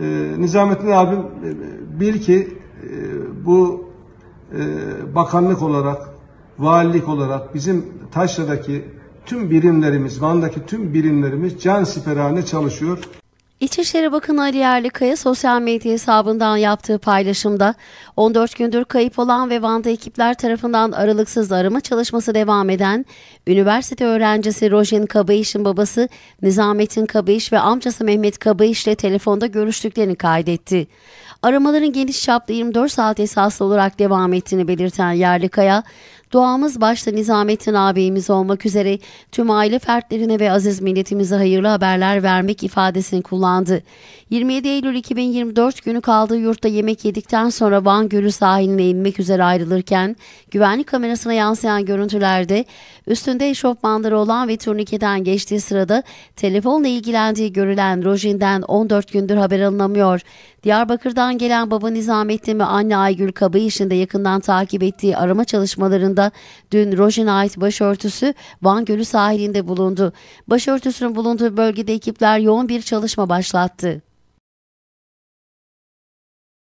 E, Nizamettin abim e, bil ki e, bu e, bakanlık olarak, valilik olarak bizim Taşra'daki tüm birimlerimiz, Van'daki tüm birimlerimiz can siperhane çalışıyor. İçişleri Bakanı Ali Yerlikaya sosyal medya hesabından yaptığı paylaşımda 14 gündür kayıp olan ve Van'da ekipler tarafından aralıksız arama çalışması devam eden üniversite öğrencisi Rojen Kabayış'ın babası Nizamettin Kabayış ve amcası Mehmet Kabayış ile telefonda görüştüklerini kaydetti. Aramaların geniş çaplı 24 saat esaslı olarak devam ettiğini belirten Yerlikaya, "Doğamız başta Nizamettin ağabeyimiz olmak üzere tüm aile fertlerine ve aziz milletimize hayırlı haberler vermek ifadesini kullandı tutuklandı. 27 Eylül 2024 günü kaldığı yurtta yemek yedikten sonra Van Gölü sahiline inmek üzere ayrılırken güvenlik kamerasına yansıyan görüntülerde üstünde eşofmanları olan ve turnikeden geçtiği sırada telefonla ilgilendiği görülen Rojin'den 14 gündür haber alınamıyor. Diyarbakır'dan gelen baba Nizamettin ve anne Aygül Kabı işinde yakından takip ettiği arama çalışmalarında dün Rojin ait başörtüsü Van Gölü sahilinde bulundu. Başörtüsünün bulunduğu bölgede ekipler yoğun bir çalışma başlattı başlattı.